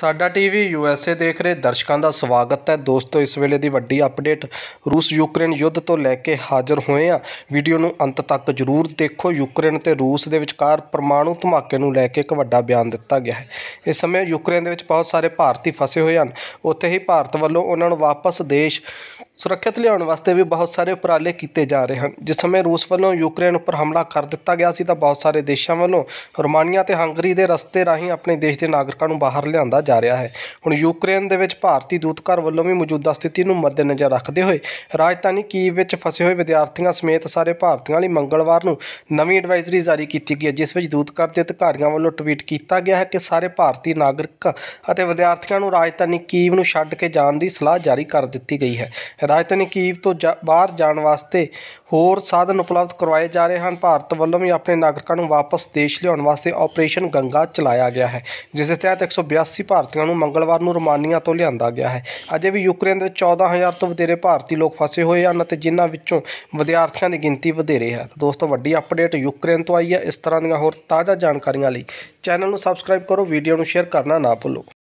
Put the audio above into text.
ਸਾਡਾ TV USA ਦੇਖ ਰਹੇ ਦਰਸ਼ਕਾਂ ਦਾ ਸਵਾਗਤ ਹੈ ਦੋਸਤੋ ਇਸ ਵੇਲੇ ਦੀ ਵੱਡੀ ਅਪਡੇਟ ਰੂਸ ਯੂਕਰੇਨ ਯੁੱਧ ਤੋਂ ਲੈ ਕੇ ਹਾਜ਼ਰ ਹੋਏ ਆ ਵੀਡੀਓ ਨੂੰ ਅੰਤ ਤੱਕ ਜ਼ਰੂਰ ਦੇਖੋ ਯੂਕਰੇਨ ਤੇ ਰੂਸ ਦੇ ਵਿਚਕਾਰ ਪਰਮਾਣੂ ਧਮਾਕੇ ਨੂੰ ਲੈ ਕੇ ਇੱਕ ਵੱਡਾ ਬਿਆਨ ਦਿੱਤਾ ਗਿਆ ਹੈ ਇਸ ਸਮੇਂ ਯੂਕਰੇਨ ਦੇ ਵਿੱਚ ਬਹੁਤ ਸਾਰੇ ਭਾਰਤੀ ਫਸੇ ਹੋਏ ਹਨ ਉੱਥੇ ਹੀ ਭਾਰਤ ਵੱਲੋਂ ਉਹਨਾਂ ਨੂੰ ਵਾਪਸ ਦੇਸ਼ ਸੁਰੱਖਿਅਤ ਲਿਆਉਣ ਵਾਸਤੇ ਵੀ ਬਹੁਤ ਸਾਰੇ ਉਪਰਾਲੇ ਕੀਤੇ ਜਾ ਰਹੇ ਹਨ ਜਿਸ ਸਮੇਂ ਰੂਸ ਵੱਲੋਂ ਯੂਕਰੇਨ ਉੱਪਰ ਹਮਲਾ ਕਰ ਦਿੱਤਾ ਗਿਆ ਸੀ ਤਾਂ ਬਹੁਤ ਸਾਰੇ ਦੇਸ਼ਾਂ ਵੱਲੋਂ ਰੋਮਾਨੀਆ ਤੇ ਹੰਗਰੀ ਦੇ ਰਸਤੇ ਰਾਹੀਂ ਆਪਣੇ ਦੇਸ਼ ਦੇ ਨਾਗਰਿਕਾਂ ਨੂੰ ਬਾਹਰ ਲਿਆਂਦਾ ਜਾ ਰਿਹਾ ਹੈ ਹੁਣ ਯੂਕਰੇਨ ਦੇ ਵਿੱਚ ਭਾਰਤੀ ਦੂਤਘਰ ਵੱਲੋਂ ਵੀ ਮੌਜੂਦਾ ਸਥਿਤੀ ਨੂੰ ਮੱਦੇਨਜ਼ਰ ਰੱਖਦੇ ਹੋਏ ਰਾਜਧਾਨੀ ਕੀਵ ਵਿੱਚ ਫਸੇ ਹੋਏ ਵਿਦਿਆਰਥੀਆਂ ਸਮੇਤ ਸਾਰੇ ਭਾਰਤੀਆਂ ਲਈ ਮੰਗਲਵਾਰ ਨੂੰ ਨਵੀਂ ਐਡਵਾਈਜ਼ਰੀ ਜਾਰੀ ਕੀਤੀ ਗਈ ਹੈ ਜਿਸ ਵਿੱਚ ਦੂਤਘਰ ਦੇ ਅਧਿਕਾਰੀਆਂ ਵੱਲੋਂ ਟਵੀਟ ਕੀਤਾ ਗਿਆ ਹੈ ਕਿ ਸਾਰੇ ਭਾਰਤੀ ਨਾਗਰਿਕ ਅਤੇ ਵਿਦਿਆਰਥੀਆਂ ਨੂੰ ਰਾਜਧਾਨੀ ਕੀਵ ਨੂੰ ਛੱਡ ਕੇ ਜਾਣ ਦੀ ਸਲਾਹ ਜਾਰੀ ਕਰ ਦਿੱਤੀ ਗਈ ਹੈ ਰਾਜਧਾਨੀ ਕੀਵ ਤੋਂ ਬਾਹਰ ਜਾਣ ਵਾਸਤੇ ਹੋਰ ਸਾਧਨ ਉਪਲਬਧ ਕਰਵਾਏ ਜਾ ਰਹੇ ਹਨ ਭਾਰਤ ਵੱਲੋਂ ਵੀ ਆਪਣੇ ਨਾਗਰਿਕਾਂ ਨੂੰ ਵਾਪਸ ਦੇਸ਼ ਲਿਆਉਣ ਵਾਸਤੇ ਆਪਰੇਸ਼ਨ ਗੰਗਾ ਚਲਾਇਆ ਗਿਆ ਹੈ ਜਿਸ ਦੇ ਤਹਿਤ 182 ਭਾਰਤੀਆਂ ਨੂੰ ਮੰਗਲਵਾਰ ਨੂੰ ਰੋਮਾਨੀਆ ਤੋਂ ਲਿਆਂਦਾ ਗਿਆ ਹੈ ਅਜੇ ਵੀ ਯੂਕਰੇਨ ਦੇ 14000 ਤੋਂ ਵਧੇਰੇ ਭਾਰਤੀ ਲੋਕ ਫਸੇ ਹੋਏ ਹਨ ਅਤੇ ਜਿਨ੍ਹਾਂ ਵਿੱਚੋਂ ਵਿਦਿਆਰਥੀਆਂ ਦੀ ਗਿਣਤੀ ਵਧੇਰੇ ਹੈ ਦੋਸਤੋ ਵੱਡੀ ਅਪਡੇਟ ਯੂਕਰੇਨ ਤੋਂ ਆਈ ਹੈ ਇਸ ਤਰ੍ਹਾਂ ਦੀਆਂ ਹੋਰ ਤਾਜ਼ਾ ਜਾਣਕਾਰੀਆਂ ਲਈ ਚੈਨਲ ਨੂੰ ਸਬਸਕ੍ਰਾਈਬ ਕਰੋ ਵੀਡੀਓ ਨੂੰ ਸ਼ੇਅਰ ਕਰਨਾ ਨਾ ਭੁੱਲੋ